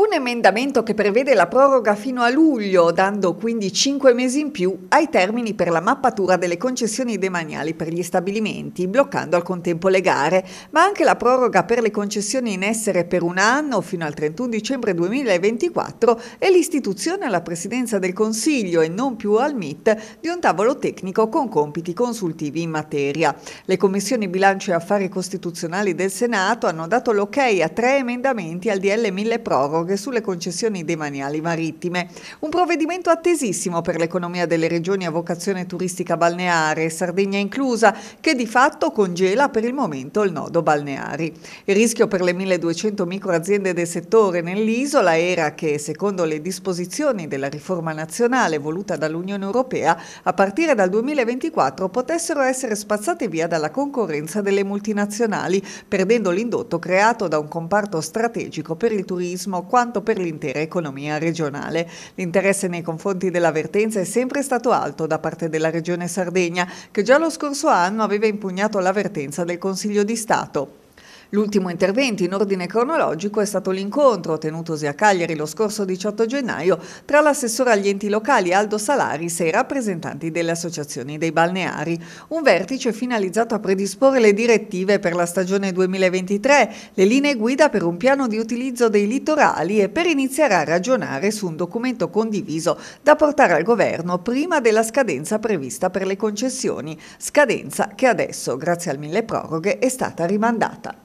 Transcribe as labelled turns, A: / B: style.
A: Un emendamento che prevede la proroga fino a luglio, dando quindi 5 mesi in più ai termini per la mappatura delle concessioni demaniali per gli stabilimenti, bloccando al contempo le gare, ma anche la proroga per le concessioni in essere per un anno fino al 31 dicembre 2024 e l'istituzione alla Presidenza del Consiglio e non più al MIT di un tavolo tecnico con compiti consultivi in materia. Le commissioni bilancio e affari costituzionali del Senato hanno dato l'ok a tre emendamenti al DL 1000 proroga proroghe sulle concessioni demaniali marittime, un provvedimento attesissimo per l'economia delle regioni a vocazione turistica balneare, Sardegna inclusa, che di fatto congela per il momento il nodo balneari. Il rischio per le 1200 microaziende del settore nell'isola era che, secondo le disposizioni della riforma nazionale voluta dall'Unione Europea, a partire dal 2024 potessero essere spazzate via dalla concorrenza delle multinazionali, perdendo l'indotto creato da un comparto strategico per il turismo quanto per l'intera economia regionale. L'interesse nei confronti dell'avvertenza è sempre stato alto da parte della Regione Sardegna, che già lo scorso anno aveva impugnato l'avvertenza del Consiglio di Stato. L'ultimo intervento in ordine cronologico è stato l'incontro tenutosi a Cagliari lo scorso 18 gennaio tra l'assessore agli enti locali Aldo Salaris e i rappresentanti delle associazioni dei balneari. Un vertice finalizzato a predisporre le direttive per la stagione 2023, le linee guida per un piano di utilizzo dei litorali e per iniziare a ragionare su un documento condiviso da portare al governo prima della scadenza prevista per le concessioni, scadenza che adesso, grazie al mille proroghe, è stata rimandata.